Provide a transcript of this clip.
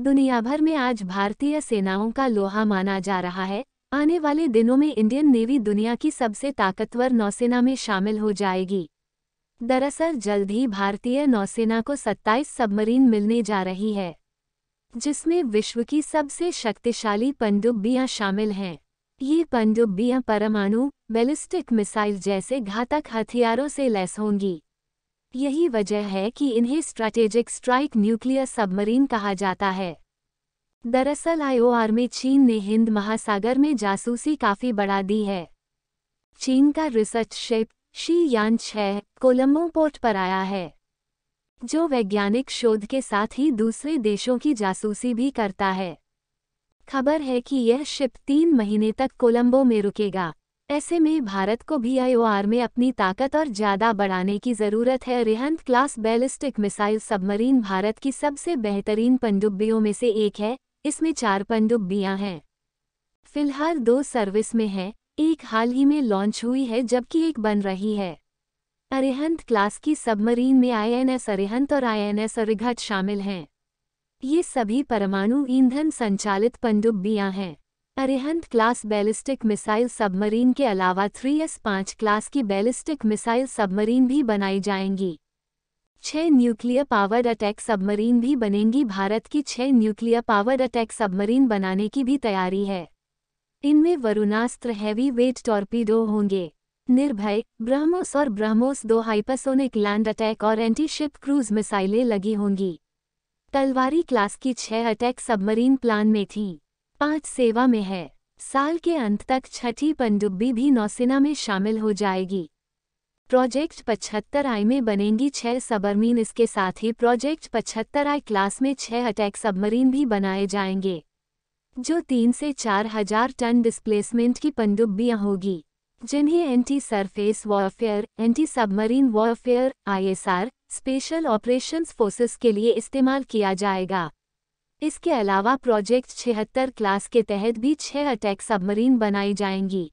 दुनिया भर में आज भारतीय सेनाओं का लोहा माना जा रहा है आने वाले दिनों में इंडियन नेवी दुनिया की सबसे ताकतवर नौसेना में शामिल हो जाएगी दरअसल जल्द ही भारतीय नौसेना को 27 सबमरीन मिलने जा रही है जिसमें विश्व की सबसे शक्तिशाली पनडुब्बियां शामिल हैं ये पनडुब्बियां परमाणु बैलिस्टिक मिसाइल जैसे घातक हथियारों से लैस होंगी यही वजह है कि इन्हें स्ट्रैटेजिक स्ट्राइक न्यूक्लियर सबमरीन कहा जाता है दरअसल आईओआर में चीन ने हिंद महासागर में जासूसी काफ़ी बढ़ा दी है चीन का रिसर्च शिप शी यान छह कोलम्बो पोर्ट पर आया है जो वैज्ञानिक शोध के साथ ही दूसरे देशों की जासूसी भी करता है खबर है कि यह शिप तीन महीने तक कोलंबो में रुकेगा ऐसे में भारत को भी आईओआर में अपनी ताकत और ज्यादा बढ़ाने की जरूरत है Arihant class ballistic missile submarine Bharat की सबसे बेहतरीन पनडुब्बियों में से एक है इसमें चार पनडुब्बियां हैं फिलहाल दो सर्विस में हैं एक हाल ही में लॉन्च हुई है जबकि एक बन रही है अरिहंत क्लास की सबमरीन में आईएनएस अरिहंत और आईएनएस अरिघट शामिल हैं ये सभी परमाणु ईंधन संचालित पनडुब्बियां हैं Arihant class ballistic missile submarine के अलावा थ्री एस पाँच क्लास की बैलिस्टिक मिसाइल सबमरीन भी बनाई जाएंगी छह न्यूक्लियर पावर्ड अटैक सबमरीन भी बनेंगी भारत की छह न्यूक्लियर पावर्ड अटैक सबमरीन बनाने की भी तैयारी है इनमें वरुणास्त्र हैवी वेट टॉर्पीडो होंगे निर्भय ब्रह्मोस और ब्रह्मोस दो हाइपरसोनिक लैंड अटैक और एंटीशिप क्रूज मिसाइलें लगी होंगी तलवारी क्लास की छह अटैक सबमरीन प्लान में थीं पाँच सेवा में है साल के अंत तक छठी पनडुब्बी भी नौसेना में शामिल हो जाएगी प्रोजेक्ट पचहत्तर आई में बनेंगी छह सबरमीन इसके साथ ही प्रोजेक्ट पचहत्तर आई क्लास में छह अटैक सबमरीन भी बनाए जाएंगे जो तीन से चार हजार टन डिस्प्लेसमेंट की पनडुब्बियाँ होगी जिन्हें anti surface warfare anti submarine warfare ISR special operations forces के लिए इस्तेमाल किया जाएगा इसके अलावा प्रोजेक्ट छिहत्तर क्लास के तहत भी छह अटैक सबमरीन बनाई जाएंगी